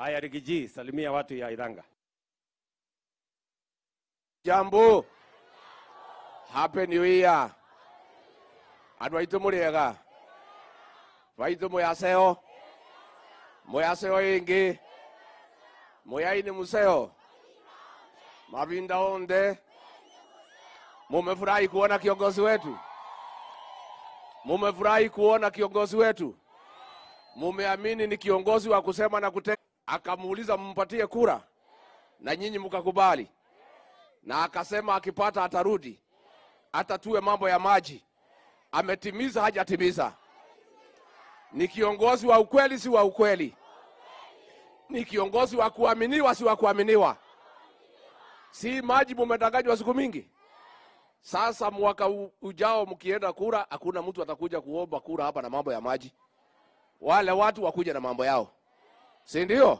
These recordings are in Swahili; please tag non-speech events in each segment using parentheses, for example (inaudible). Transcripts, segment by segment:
Aya Rigiji, salimia watu ya Iranga. Jambo. Happy New Year. Andu aitu muriega. Waitu muyaseo. Muyaseo ingi. Muyaini museo. Mavinda onde. Mumefurahi kuona kiongozi wetu? Mumefurahi kuona kiongozi wetu? Mumeamini ni kiongozi wa kusema na kutenda akamuuliza mmpatie kura na nyinyi mkakubali, na akasema akipata atarudi atatue mambo ya maji. Ametimiza hajatimiza? Ni kiongozi wa ukweli si wa ukweli? Ni kiongozi wa kuaminiwa si wa kuaminiwa? Si maji mumedanganywa siku mingi. Sasa mwaka ujao mkienda kura, hakuna mtu atakuja kuomba kura hapa na mambo ya maji. Wale watu wakuja na mambo yao si ndio?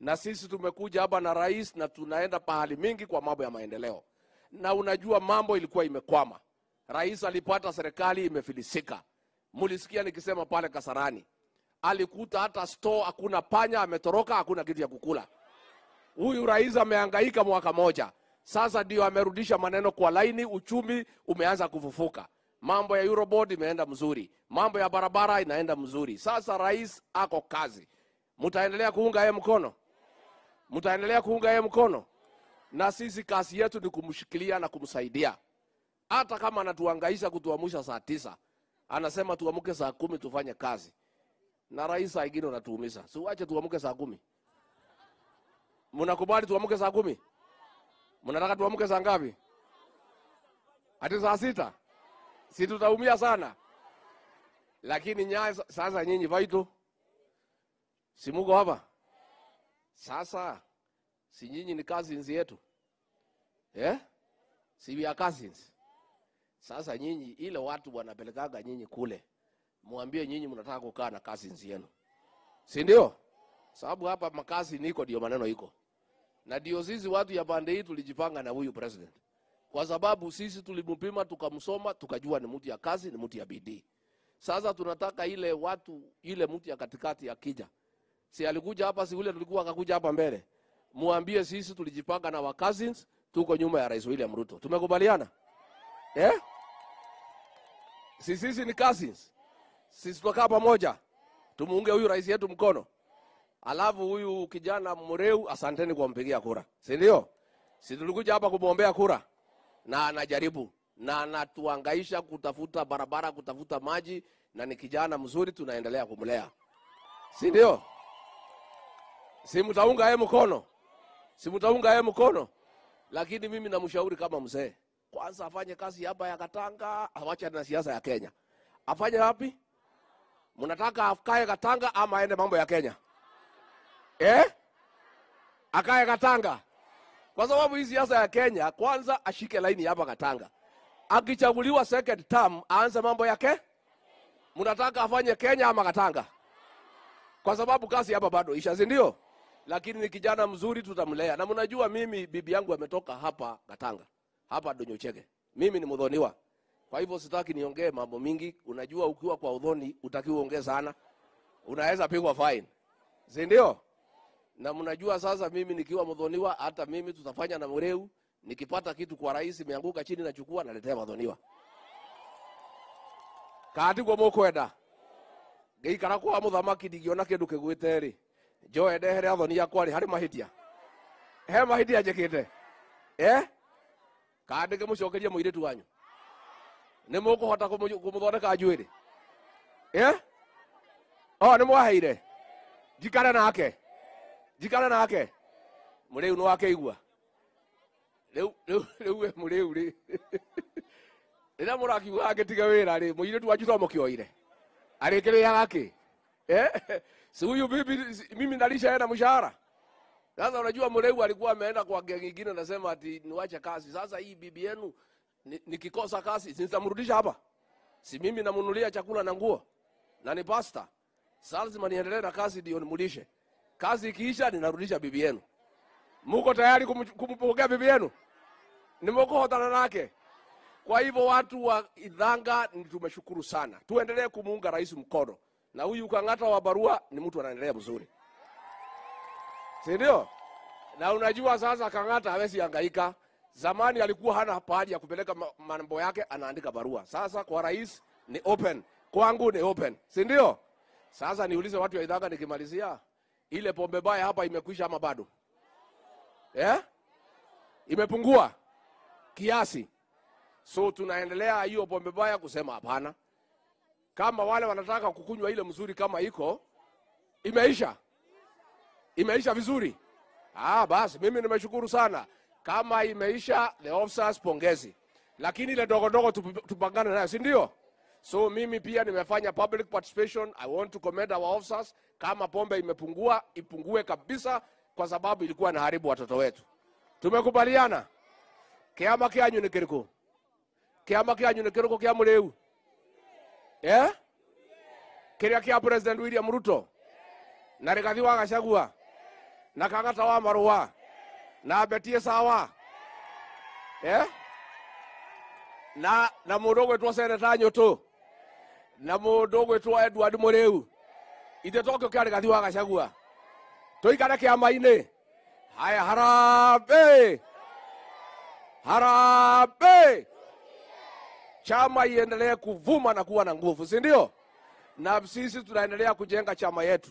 Na sisi tumekuja hapa na rais na tunaenda pahali mingi kwa mambo ya maendeleo, na unajua mambo ilikuwa imekwama. Rais alipata serikali imefilisika, mulisikia nikisema pale Kasarani alikuta hata store hakuna, panya ametoroka, hakuna kitu ya kukula. Huyu rais ameangaika mwaka moja sasa, ndio amerudisha maneno kwa laini, uchumi umeanza kufufuka, mambo ya Eurobond imeenda mzuri, mambo ya barabara inaenda mzuri. Sasa rais ako kazi mtaendelea kuunga yeye mkono, mtaendelea kuunga yeye mkono. Na sisi kazi yetu ni kumshikilia na kumsaidia, hata kama anatuangaisha kutuamsha saa tisa, anasema tuamke saa kumi tufanye kazi. Na rais saa ingine unatuumiza, si uache tuamke saa kumi. Mnakubali tuamke saa kumi? Mnataka tuamke saa ngapi? Hadi saa sita? Si tutaumia sana. Lakini nyaya sasa nyinyi vaitu si muko hapa sasa? Si nyinyi ni cousins yetu eh? si we are cousins. Sasa nyinyi ile watu wanapelekaga nyinyi kule, mwambie nyinyi mnataka kukaa na cousins yenu, si ndio? Sababu hapa makazi niko ndio maneno iko na ndio sisi watu ya pande hii tulijipanga na huyu president, kwa sababu sisi tulimpima tukamsoma, tukajua ni mtu ya kazi, ni mtu ya bidii. Sasa tunataka ile watu ile mtu ya katikati ya kija si alikuja hapa, si ule tulikuwa akakuja hapa mbele. Muambie sisi tulijipanga na wa cousins, tuko nyuma ya Rais William Ruto. Tumekubaliana eh? Si sisi ni cousins, sisi tutakaa pamoja, tumuunge huyu rais yetu mkono. Alafu huyu kijana mreu, asanteni kwa mpigia kura, si ndio? Si tulikuja hapa kumwombea kura, na anajaribu na anatuangaisha kutafuta barabara, kutafuta maji, na ni kijana mzuri, tunaendelea kumlea, si ndio? simutaunga yeye mkono, simutaunga yeye mkono. Lakini mimi namshauri kama mzee, kwanza afanye kazi hapa ya Katanga, awache na siasa ya Kenya. Afanye wapi? Mnataka afkae Katanga ama aende mambo ya Kenya eh? Akae Katanga kwa sababu hii siasa ya Kenya, kwanza ashike laini hapa Katanga. Akichaguliwa second term, aanze mambo yake. Mnataka afanye Kenya ama Katanga? Kwa sababu kazi hapa bado isha, ndio? lakini ni kijana mzuri, tutamlea. Na mnajua mimi bibi yangu ametoka hapa Katanga, hapa Donyochege. Mimi ni mudhoniwa kwa hivyo sitaki niongee mambo mingi. Unajua, ukiwa kwa udhoni utakiwa uongee sana, unaweza pigwa fine, si ndio? Na mnajua sasa, mimi nikiwa mudhoniwa hata mimi tutafanya na mureu Nikipata kitu kwa rais, imeanguka chini, nachukua naletea madhoniwa katigwo mukwenda ngeikara kwa muthamaki digiona kindu kigwite ri njoe ndehere athoni yakwa rĩ hari mahitia he mahitia njĩkĩte eh kandi ngä må cokeria må irä tu wanyu nä må kå hota kå må thondeka njuä rä eh? o nä mwaheire jikara nake njikare nake må rä u nä wake igua rä u we må rä u rä rä (laughs) rä a må rakiuga angä tiga wä ra må irä tu wanyu to må kä oire arä kä rä si huyu bibi mimi nalisha yeye na mshahara. Sasa unajua Muleu alikuwa ameenda kwa gengi nyingine, anasema ati niwache kazi. Sasa hii bibi yenu nikikosa ni kazi nitamrudisha hapa, si mimi namnunulia chakula na nguo na ni pasta. Sasa lazima niendelee na kazi ndio nimrudishe. Kazi ikiisha ninarudisha bibi yenu. Muko tayari kumpokea bibi yenu? Nimeokohotana nake. Kwa hivyo watu wa Idhanga tumeshukuru sana, tuendelee kumuunga rais mkono na huyu ukang'ata wa barua ni mtu anaendelea mzuri, si ndio? Na unajua sasa, kang'ata hawezi angaika. Zamani alikuwa hana pahali ya kupeleka mambo yake, anaandika barua. Sasa kwa rais ni open, kwangu ni open, si ndio? Sasa niulize watu wa Idhanga nikimalizia, ile pombe baya hapa imekwisha ama bado Yeah? Imepungua kiasi, so tunaendelea hiyo pombe baya kusema hapana kama wale wanataka kukunywa ile mzuri kama iko imeisha imeisha vizuri ah, basi mimi nimeshukuru sana kama imeisha the officers pongezi lakini ile dogodogo tupangane nayo si ndio so mimi pia nimefanya public participation i want to commend our officers kama pombe imepungua ipungue kabisa kwa sababu ilikuwa inaharibu watoto wetu tumekubaliana kiama kianyu ni kiriko kiama kianyu ni kiriko kiamuleu eh kiria kia president william ruto na gathi wa gacagua na kang'ata wa marua na betie sawa yeah? na na mundu ugwitwo seneta nyutu na mundu ugwitwo edward tokä ithe kä kia gathi wa gacagua tuikare kiama-ini haya harambe harambe chama iendelee kuvuma na kuwa na nguvu, si ndio? Na sisi tunaendelea kujenga chama yetu.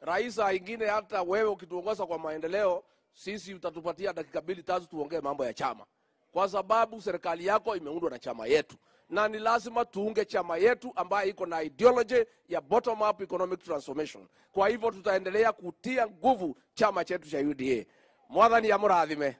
Rais aingine, hata wewe ukituongoza kwa maendeleo, sisi utatupatia dakika mbili tatu tuongee mambo ya chama, kwa sababu serikali yako imeundwa na chama yetu, na ni lazima tuunge chama yetu ambayo iko na ideology ya bottom up economic transformation. Kwa hivyo tutaendelea kutia nguvu chama chetu cha UDA. Mwathani amurathime